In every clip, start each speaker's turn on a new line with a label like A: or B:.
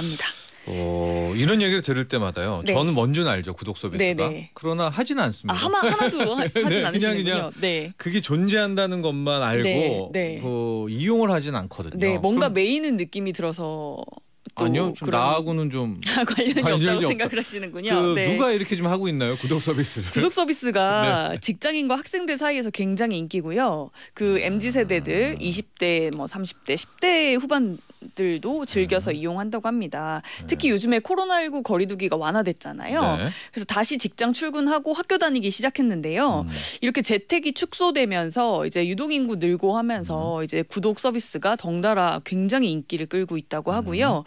A: 합니다. 어, 이런 얘기를 들을 때마다요. 네. 저는 뭔지 알죠 구독 서비스가. 네네. 네. 그러나 하진 않습니다. 아,
B: 하마, 하나도 하, 진 네, 않으시요 그냥, 그냥
A: 네. 그게 존재한다는 것만 알고 네, 네, 그, 이용을 하진 않거든요.
B: 네, 뭔가 그럼, 메이는 느낌이 들어서 아니요 좀 나하고는 좀 관련이, 없다고 없다. 생각을 하시는군요. 그 네. 누가
A: 이렇게 좀 하고 있나요 구독
B: 서비스를? 구독 서비스가 네. 직장인과 학생들 사이에서 굉장히 인기고요. 그 mz 아. 세대들 20대 뭐 30대 10대 후반 기들도 즐겨서 음. 이용한다고 합니다. 네. 특히 요즘에 코로나19 거리두기가 완화됐잖아요. 네. 그래서 다시 직장 출근하고 학교 다니기 시작했는데요. 음. 네. 이렇게 재택이 축소되면서 이제 유동인구 늘고 하면서 음. 이제 구독 서비스가 덩달아 굉장히 인기를 끌고 있다고 음. 하고요.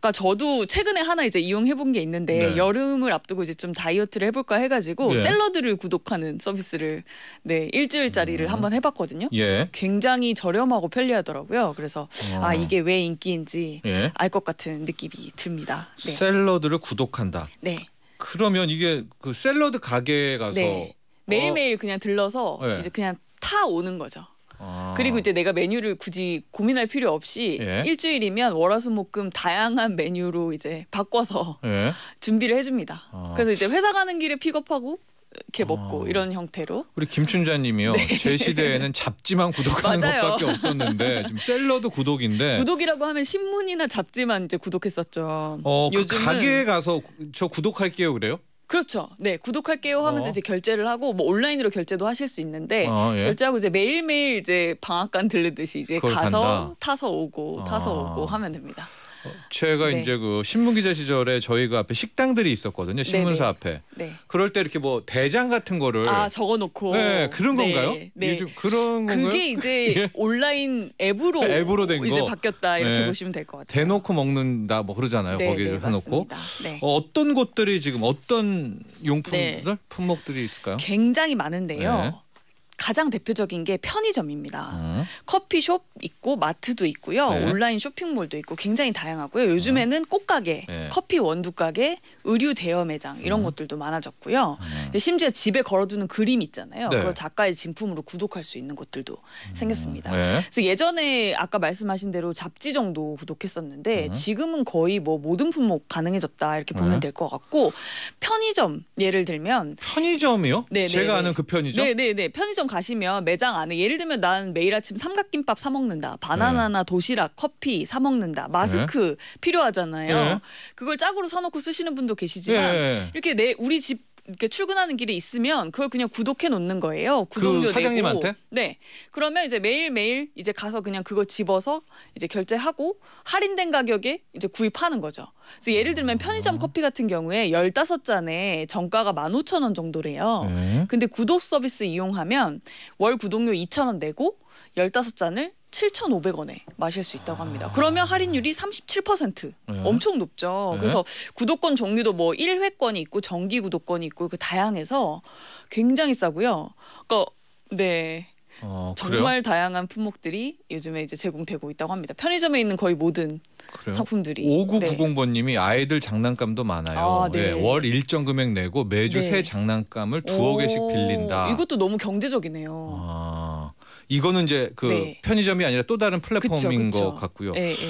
B: 그러니까 저도 최근에 하나 이제 이용해 본 게 있는데 네. 여름을 앞두고 이제 좀 다이어트를 해볼까 해가지고 네. 샐러드를 구독하는 서비스를 네 일주일짜리를 음. 한번 해봤거든요. 예. 굉장히 저렴하고 편리하더라고요. 그래서 어. 아 이게 왜 인기인지 예. 알것 같은 느낌이 듭니다. 네.
A: 샐러드를 구독한다. 네. 그러면 이게 그 샐러드 가게에 가서 네.
B: 매일매일 어. 그냥 들러서 예. 이제 그냥 타 오는 거죠. 그리고 이제 내가 메뉴를 굳이 고민할 필요 없이 예. 일주일이면 월화수목금 다양한 메뉴로 이제 바꿔서 예. 준비를 해줍니다. 아. 그래서 이제 회사 가는 길에 픽업하고 이렇게 먹고 아. 이런 형태로.
A: 우리 김춘자님이요. 네. 제 시대에는 잡지만 구독하는 맞아요. 것밖에 없었는데 지금 셀러도 구독인데.
B: 구독이라고 하면 신문이나 잡지만 이제 구독했었죠. 어, 요즘 그 가게에
A: 가서 저 구독할게요 그래요?
B: 그렇죠. 네, 구독할게요 하면서 어. 이제 결제를 하고 뭐 온라인으로 결제도 하실 수 있는데 어, 예. 결제하고 이제 매일매일 이제 방앗간 들르듯이 이제 가서 간다. 타서 오고 어. 타서 아. 오고 하면 됩니다.
A: 제가 네. 이제 그 신문 기자 시절에 저희 그 앞에 식당들이 있었거든요. 신문사 네, 네. 앞에. 네. 그럴 때 이렇게 뭐 대장 같은 거를 아
B: 적어 놓고 네, 그런 네, 건가요? 네. 요 그런 그게 건가요? 이제 예. 온라인 앱으로 앱으로 된 이제 거. 바뀌었다 이렇게 네. 보시면 될 것
A: 같아요. 대놓고 먹는다 뭐 그러잖아요. 네, 거기를 네, 해놓고 네. 어, 떤곳들이 지금 어떤 용품들 품목들이
B: 있을까요? 굉장히 많은데요. 가장 대표적인 게 편의점입니다. 음. 커피숍 있고 마트도 있고요. 네. 온라인 쇼핑몰도 있고 굉장히 다양하고요. 음. 요즘에는 꽃가게, 네. 커피 원두 가게, 의류 대여 매장 이런 음. 것들도 많아졌고요. 음. 심지어 집에 걸어두는 그림 있잖아요. 네. 그걸 작가의 진품으로 구독할 수 있는 곳들도 음. 생겼습니다. 네. 그래서 예전에 아까 말씀하신 대로 잡지 정도 구독했었는데 지금은 거의 뭐 모든 품목 가능해졌다 이렇게 보면 네. 될것 같고 편의점 예를 들면 편의점이요? 네, 네 제가 아는 그 편의점? 네네네 편의점 가시면 매장 안에 예를 들면 난 매일 아침 삼각김밥 사 먹는다. 바나나나 네. 도시락, 커피 사 먹는다. 마스크 네. 필요하잖아요. 네. 그걸 짝으로 사놓고 쓰시는 분도 계시지만 이렇게 내 우리 집 이렇게 출근하는 길이 있으면 그걸 그냥 구독해 놓는 거예요. 구독료 그 사장님한테? 내고. 네. 그러면 이제 매일 매일 이제 가서 그냥 그걸 집어서 이제 결제하고 할인된 가격에 이제 구입하는 거죠. 그래서 예를 들면 아. 편의점 커피 같은 경우에 열다섯 잔에 정가가 만 오천 원 정도래요. 네. 근데 구독 서비스 이용하면 월 구독료 이천 원 내고 열다섯 잔을 7,500원에 마실 수 있다고 합니다. 아. 그러면 할인율이 37% 네. 엄청 높죠. 네. 그래서 구독권 종류도 뭐 1회권이 있고 정기 구독권이 있고 그 다양해서 굉장히 싸고요. 그러니까 네. 어, 정말 그래요? 다양한 품목들이 요즘에 이제 제공되고 있다고 합니다. 편의점에 있는 거의 모든 그래요? 상품들이.
A: 5990번님이 네. 아이들 장난감도 많아요. 아, 네. 네. 월 일정 금액 내고 매주 네. 새 장난감을 두어 개씩 빌린다. 이것도
B: 너무 경제적이네요. 아.
A: 이거는 이제 그 네. 편의점이 아니라 또 다른 플랫폼인 그쵸, 그쵸. 것 같고요.
B: 예, 예.